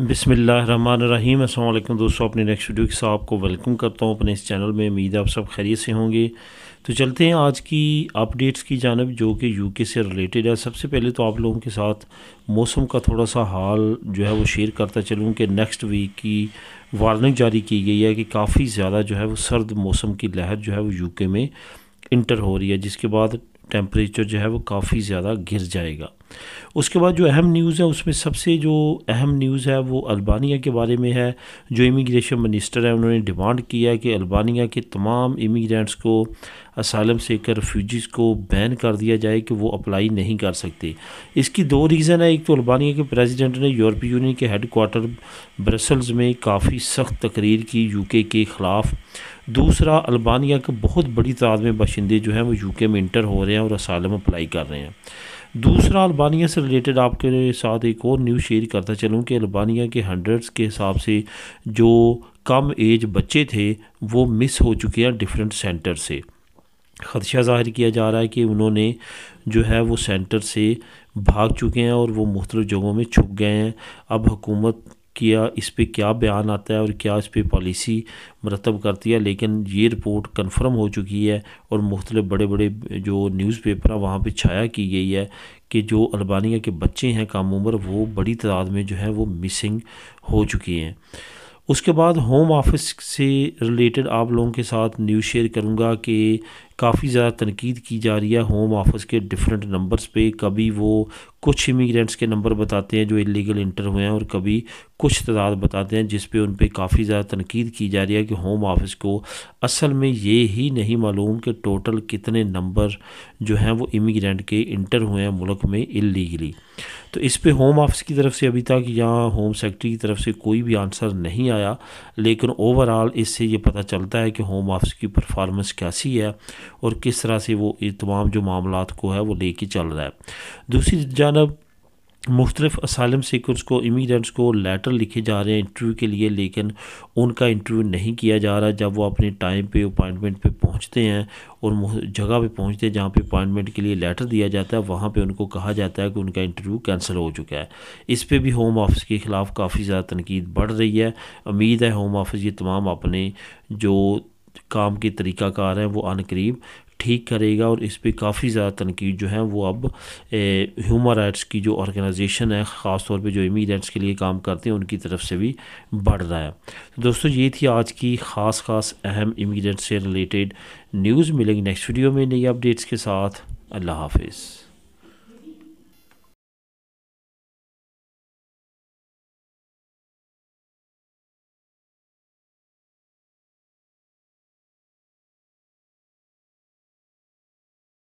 बिसमीम् अल्लाम दोस्तों अपने नेक्स्ट वीडियो के साथ आपको वेलकम करता हूँ अपने इस चैनल में उम्मीद आप सब खैरियत से होंगे तो चलते हैं आज की अपडेट्स की जानब जो कि यूके से रिलेटेड है सबसे पहले तो आप लोगों के साथ मौसम का थोड़ा सा हाल जो है वो शेयर करता चलूँ कि नेक्स्ट वीक की वार्निंग जारी की गई है कि काफ़ी ज़्यादा जो है वो सर्द मौसम की लहर जो है वो यूके में इंटर हो रही है जिसके बाद टेम्परेचर जो है वो काफ़ी ज़्यादा गिर जाएगा उसके बाद जो अहम न्यूज़ है उसमें सबसे जो अहम न्यूज़ है वो अल्बानिया के बारे में है जो इमिग्रेशन मिनिस्टर है उन्होंने डिमांड किया है कि अल्बानिया के तमाम इमिग्रेंट्स को असालम से कर रिफ्यूजीज़ को बैन कर दिया जाए कि वो अप्लाई नहीं कर सकते इसकी दो रीज़न है एक तो अल्बानिया के प्रेसिडेंट ने यूरोपीय यूनियन के हेड ब्रसल्स में काफ़ी सख्त तकरीर की यूके के ख़िलाफ़ दूसरा अल्बानिया के बहुत बड़ी तादाद में बाशिंदे जो हैं वो यूके में इंटर हो रहे हैं और असालम अप्लाई कर रहे हैं दूसरा अल्बानिया से रिलेटेड आपके साथ एक और न्यूज़ शेयर करता चलूँ कि अल्बानिया के हंड्रेड्स के हिसाब से जो कम एज बच्चे थे वो मिस हो चुके हैं डिफरेंट सेंटर से खदशा जाहिर किया जा रहा है कि उन्होंने जो है वो सेंटर से भाग चुके हैं और वो मुख्तलिफ़ जगहों में छुप गए हैं अब हुकूमत किया इस पर क्या बयान आता है और क्या इस पर पॉलिसी मरतब करती है लेकिन ये रिपोर्ट कन्फर्म हो चुकी है और मुख्तलिफ बड़े बड़े जो न्यूज़ पेपर वहाँ पर छाया की गई है कि जो अल्बानिया के बच्चे हैं कम उम्र वो बड़ी तादाद में जो है वो मिसिंग हो चुकी हैं उसके बाद होम ऑफिस से रिलेटेड आप लोगों के साथ न्यूज़ शेयर करूँगा कि काफ़ी ज़्यादा तनकीद की जा रही है होम ऑफिस के डिफरेंट नंबर्स पे कभी वो कुछ इमिग्रेंट्स के नंबर बताते हैं जो इलीगल इंटर हुए हैं और कभी कुछ तादाद बताते हैं जिस पे उन पर काफ़ी ज़्यादा तनकीद की जा रही है कि होम ऑफिस को असल में ये ही नहीं मालूम कि टोटल कितने नंबर जो हैं वो इमिग्रेंट के इंटर हुए हैं मुल्क में इलीगली तो इस पे होम ऑफिस की तरफ से अभी तक या होम सेक्रेटरी की तरफ से कोई भी आंसर नहीं आया लेकिन ओवरऑल इससे ये पता चलता है कि होम ऑफिस की परफॉर्मेंस कैसी है और किस तरह से वो ये तमाम जो मामला को है वो लेके चल रहा है दूसरी जानब मुख्तलिफ़ असालम सीकर्स को इमीग्रेंट्स को लेटर लिखे जा रहे हैं इंटरव्यू के लिए लेकिन उनका इंटरव्यू नहीं किया जा रहा जब वो अपने टाइम पे अपॉइंटमेंट पे पहुंचते हैं और जगह पे पहुंचते हैं जहाँ पे अपॉइंटमेंट के लिए लेटर दिया जाता है वहाँ पे उनको कहा जाता है कि उनका इंटरव्यू कैंसिल हो चुका है इस पर भी होम ऑफिस के ख़िलाफ़ काफ़ी ज़्यादा तनकीद बढ़ रही है उम्मीद है होम ऑफिस ये तमाम अपने जो काम के तरीक़ाकार हैं वो अन करीब ठीक करेगा और इस पर काफ़ी ज़्यादा तनकीद जो है वो अब ह्यूमन राइट्स की जो ऑर्गेनाइजेशन है ख़ास तौर पर जो इमीग्रेंट्स के लिए काम करते हैं उनकी तरफ से भी बढ़ रहा है तो दोस्तों ये थी आज की ख़ास ख़ास अहम इमीग्रेंट्स से रिलेटेड न्यूज़ मिलेंगी नेक्स्ट वीडियो में नई अपडेट्स के साथ अल्लाह हाफिज़